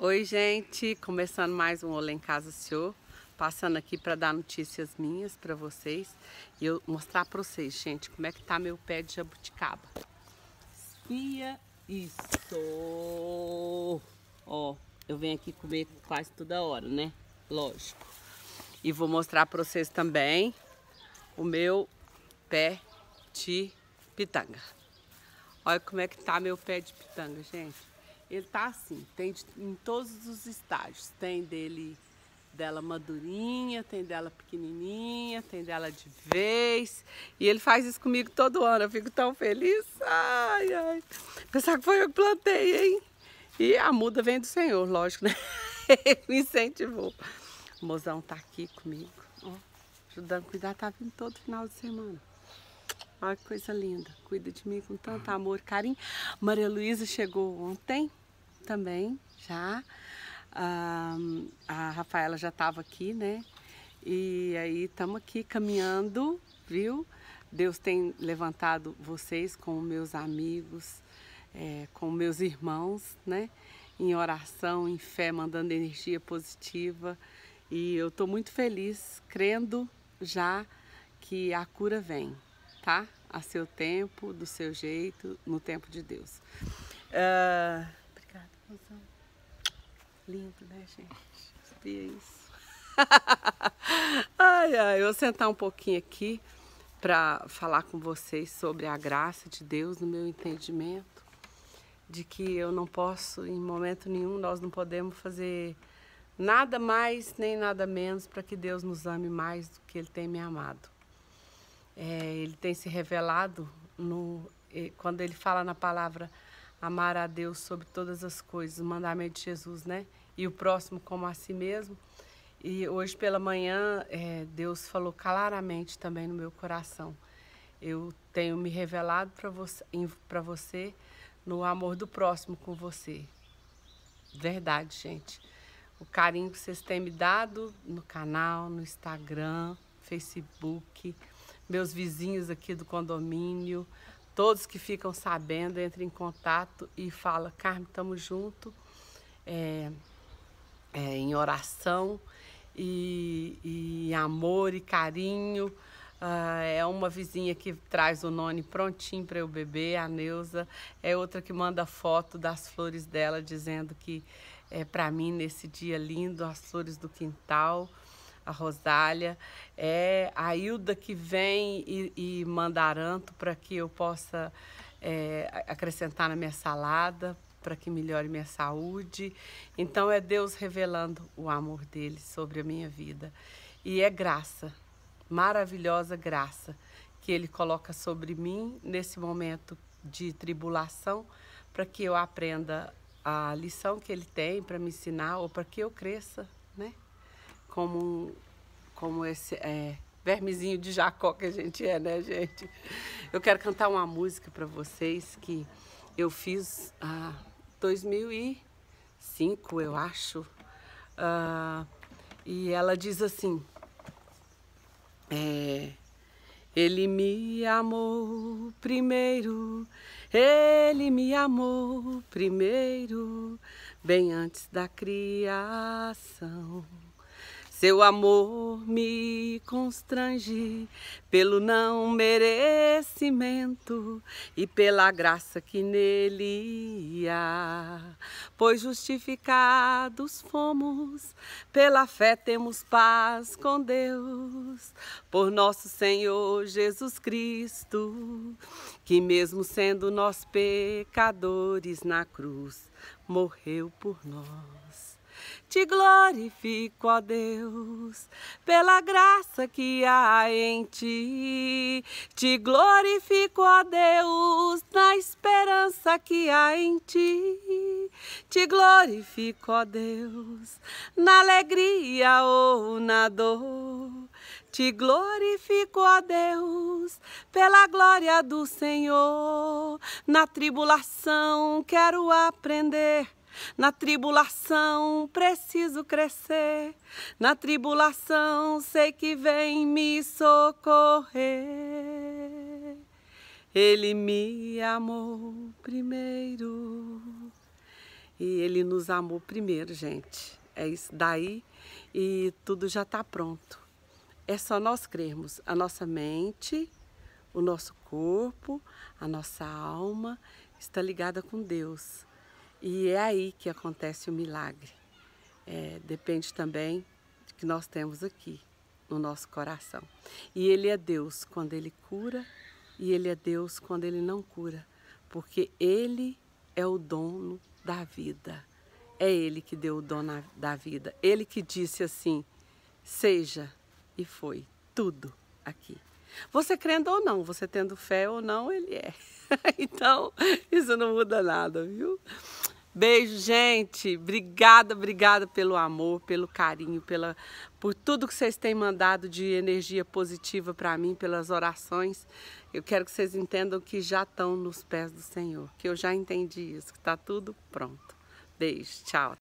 Oi, gente, começando mais um Olá em Casa Senhor, passando aqui para dar notícias minhas para vocês e eu mostrar para vocês, gente, como é que tá meu pé de jabuticaba. Fia isso. Ó, eu venho aqui comer quase toda hora, né? Lógico. E vou mostrar para vocês também o meu pé de pitanga. Olha como é que tá meu pé de pitanga, gente. Ele tá assim, tem de, em todos os estágios. Tem dele dela madurinha, tem dela pequenininha, tem dela de vez. E ele faz isso comigo todo ano. Eu fico tão feliz. Ai, ai. Pensar que foi eu que plantei, hein? E a muda vem do Senhor, lógico, né? ele me incentivou. O mozão tá aqui comigo, ó, ajudando a cuidar. Tá vindo todo final de semana. Olha que coisa linda. Cuida de mim com tanto amor, carinho. Maria Luísa chegou ontem também, já. Ah, a Rafaela já estava aqui, né? E aí estamos aqui caminhando, viu? Deus tem levantado vocês com meus amigos, é, com meus irmãos, né? Em oração, em fé, mandando energia positiva. E eu estou muito feliz, crendo já que a cura vem, tá? A seu tempo, do seu jeito, no tempo de Deus. Uh, Lindo, né, gente? Sabia isso. ai, ai, eu vou sentar um pouquinho aqui para falar com vocês sobre a graça de Deus no meu entendimento de que eu não posso em momento nenhum nós não podemos fazer nada mais nem nada menos para que Deus nos ame mais do que Ele tem me amado. É, ele tem se revelado no quando Ele fala na palavra amar a Deus sobre todas as coisas, o mandamento de Jesus, né? E o próximo como a si mesmo. E hoje pela manhã, é, Deus falou claramente também no meu coração. Eu tenho me revelado para você, você no amor do próximo com você. Verdade, gente. O carinho que vocês têm me dado no canal, no Instagram, Facebook, meus vizinhos aqui do condomínio, Todos que ficam sabendo, entram em contato e fala, Carmen, estamos juntos é, é, em oração e, e, amor e carinho. Ah, é uma vizinha que traz o noni prontinho para eu beber, a Neuza. É outra que manda foto das flores dela, dizendo que é para mim nesse dia lindo, as flores do quintal a Rosália, é, a Hilda que vem e, e mandaranto para que eu possa é, acrescentar na minha salada, para que melhore minha saúde. Então é Deus revelando o amor dele sobre a minha vida. E é graça, maravilhosa graça que ele coloca sobre mim nesse momento de tribulação, para que eu aprenda a lição que ele tem para me ensinar ou para que eu cresça como, como esse é, vermezinho de Jacó que a gente é, né, gente? Eu quero cantar uma música para vocês que eu fiz há ah, 2005, eu acho. Ah, e ela diz assim: é, Ele me amou primeiro, Ele me amou primeiro, bem antes da criação. Seu amor me constrange pelo não merecimento e pela graça que nele há. Pois justificados fomos, pela fé temos paz com Deus, por nosso Senhor Jesus Cristo, que mesmo sendo nós pecadores na cruz, morreu por nós te glorifico, ó Deus, pela graça que há em ti. Te glorifico, ó Deus, na esperança que há em ti. Te glorifico, ó Deus, na alegria ou na dor. Te glorifico, ó Deus, pela glória do Senhor. Na tribulação quero aprender na tribulação preciso crescer, na tribulação sei que vem me socorrer. Ele me amou primeiro. E ele nos amou primeiro, gente. É isso daí e tudo já está pronto. É só nós crermos a nossa mente, o nosso corpo, a nossa alma está ligada com Deus. E é aí que acontece o milagre. É, depende também de que nós temos aqui no nosso coração. E Ele é Deus quando Ele cura e Ele é Deus quando Ele não cura, porque Ele é o dono da vida. É Ele que deu o dono da vida. Ele que disse assim: seja e foi tudo aqui. Você crendo ou não, você tendo fé ou não, ele é. então, isso não muda nada, viu? Beijo, gente. Obrigada, obrigada pelo amor, pelo carinho, pela por tudo que vocês têm mandado de energia positiva para mim, pelas orações. Eu quero que vocês entendam que já estão nos pés do Senhor, que eu já entendi isso, que está tudo pronto. Beijo, tchau.